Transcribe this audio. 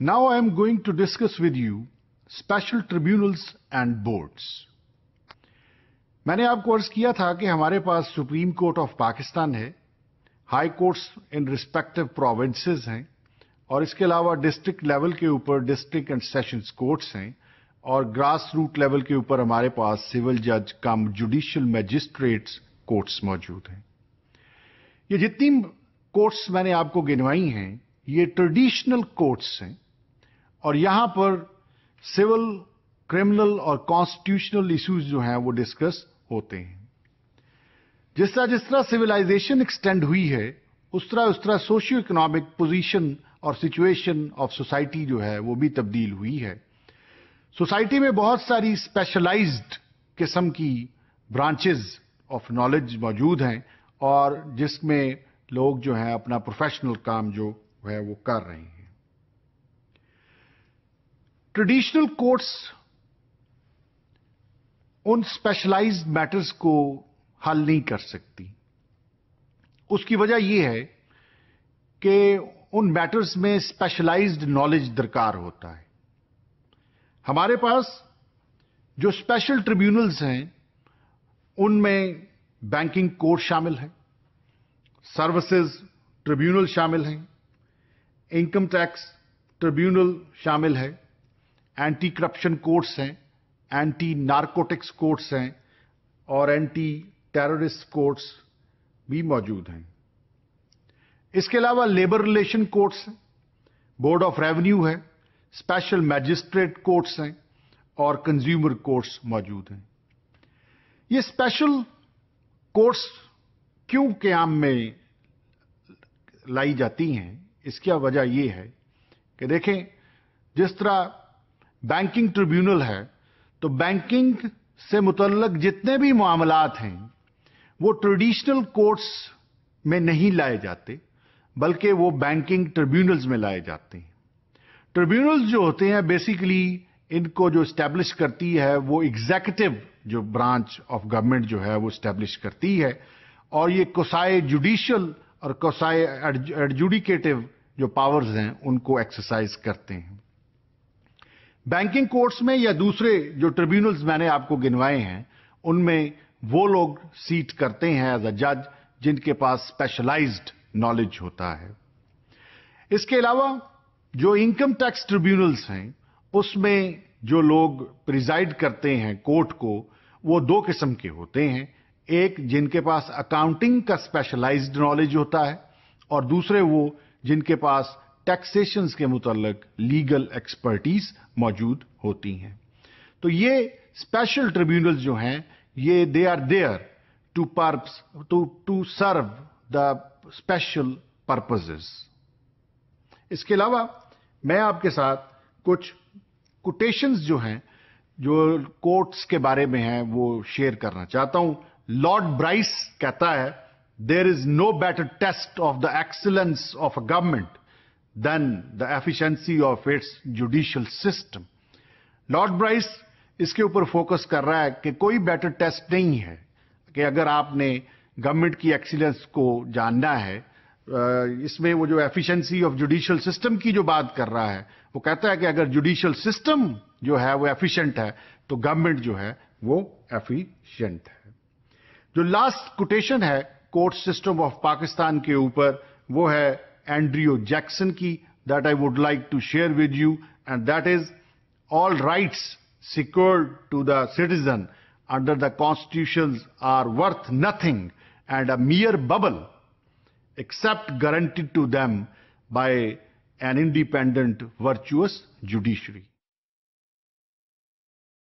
Now I am going to discuss with you special tribunals and boards. मैंने आपको अर्ज किया था कि हमारे पास सुप्रीम कोर्ट ऑफ पाकिस्तान है high courts in respective provinces हैं और इसके अलावा डिस्ट्रिक्ट लेवल के ऊपर डिस्ट्रिक्ट एंड सेशंस कोर्ट्स हैं और ग्रास रूट लेवल के ऊपर हमारे पास सिविल जज कम जुडिशियल मैजिस्ट्रेट्स कोर्ट्स मौजूद हैं ये जितनी कोर्ट्स मैंने आपको गिनवाई हैं ये ट्रेडिशनल कोर्ट्स हैं और यहां पर सिविल क्रिमिनल और कॉन्स्टिट्यूशनल इश्यूज जो हैं वो डिस्कस होते हैं जिस तरह जिस तरह सिविलाइजेशन एक्सटेंड हुई है उस तरह उस तरह सोशियो इकोनॉमिक पोजीशन और सिचुएशन ऑफ सोसाइटी जो है वो भी तब्दील हुई है सोसाइटी में बहुत सारी स्पेशलाइज्ड किस्म की ब्रांचेज ऑफ नॉलेज मौजूद हैं और जिसमें लोग जो हैं अपना प्रोफेशनल काम जो है वो कर रहे हैं ट्रेडिशनल कोर्ट्स उन स्पेशलाइज्ड मैटर्स को हल नहीं कर सकती उसकी वजह यह है कि उन मैटर्स में स्पेशलाइज्ड नॉलेज दरकार होता है हमारे पास जो स्पेशल ट्रिब्यूनल्स हैं उनमें बैंकिंग कोर्ट शामिल है सर्विसेज ट्रिब्यूनल शामिल हैं इनकम टैक्स ट्रिब्यूनल शामिल है एंटी करप्शन कोर्ट्स हैं एंटी नारकोटिक्स कोर्ट्स हैं और एंटी टेररिस्ट कोर्ट्स भी मौजूद हैं इसके अलावा लेबर रिलेशन कोर्ट्स हैं बोर्ड ऑफ रेवेन्यू है स्पेशल मैजिस्ट्रेट कोर्ट्स हैं और कंज्यूमर कोर्ट्स मौजूद हैं ये स्पेशल कोर्ट्स क्यों क्याम में लाई जाती हैं इसकी वजह यह है कि देखें जिस तरह बैंकिंग ट्रिब्यूनल है तो बैंकिंग से मुतलक जितने भी मामलात हैं वो ट्रेडिशनल कोर्ट्स में नहीं लाए जाते बल्कि वो बैंकिंग ट्रिब्यूनल्स में लाए जाते हैं ट्रिब्यूनल्स जो होते हैं बेसिकली इनको जो स्टैब्लिश करती है वो एग्जैक्टिव जो ब्रांच ऑफ गवर्नमेंट जो है वो स्टैब्लिश करती है और ये कोसाए जुडिशल और कोसाए एडजुडिकेटिव जो पावर्स हैं उनको एक्सरसाइज करते हैं बैंकिंग कोर्ट्स में या दूसरे जो ट्रिब्यूनल्स मैंने आपको गिनवाए हैं उनमें वो लोग सीट करते हैं एज अ जज जिनके पास स्पेशलाइज्ड नॉलेज होता है इसके अलावा जो इनकम टैक्स ट्रिब्यूनल्स हैं उसमें जो लोग प्रिजाइड करते हैं कोर्ट को वो दो किस्म के होते हैं एक जिनके पास अकाउंटिंग का स्पेशलाइज्ड नॉलेज होता है और दूसरे वो जिनके पास टैक्सेशन के मुतलक लीगल एक्सपर्टीज मौजूद होती हैं तो ये स्पेशल ट्रिब्यूनल जो हैं ये they are there to purpose to to serve the special purposes इसके अलावा मैं आपके साथ कुछ कोटेशंस जो हैं जो कोर्ट्स के बारे में हैं वो शेयर करना चाहता हूं लॉर्ड ब्राइस कहता है there is no better test of the excellence of a government than the efficiency of its judicial system. Lord Bryce इसके ऊपर फोकस कर रहा है कि कोई बेटर टेस्ट नहीं है कि अगर आपने गवर्नमेंट की एक्सीलेंस को जानना है इसमें वो जो एफिशिएंसी ऑफ जुडिशियल सिस्टम की जो बात कर रहा है वो कहता है कि अगर जुडिशियल सिस्टम जो है वो एफिशिएंट है तो गवर्नमेंट जो है वो एफिशिएंट है जो लास्ट कोटेशन है कोर्ट सिस्टम ऑफ पाकिस्तान के ऊपर वो है Andrew Jackson ki that I would like to share with you and that is all rights secured to the citizen under the constitutions are worth nothing and a mere bubble except guaranteed to them by an independent virtuous judiciary.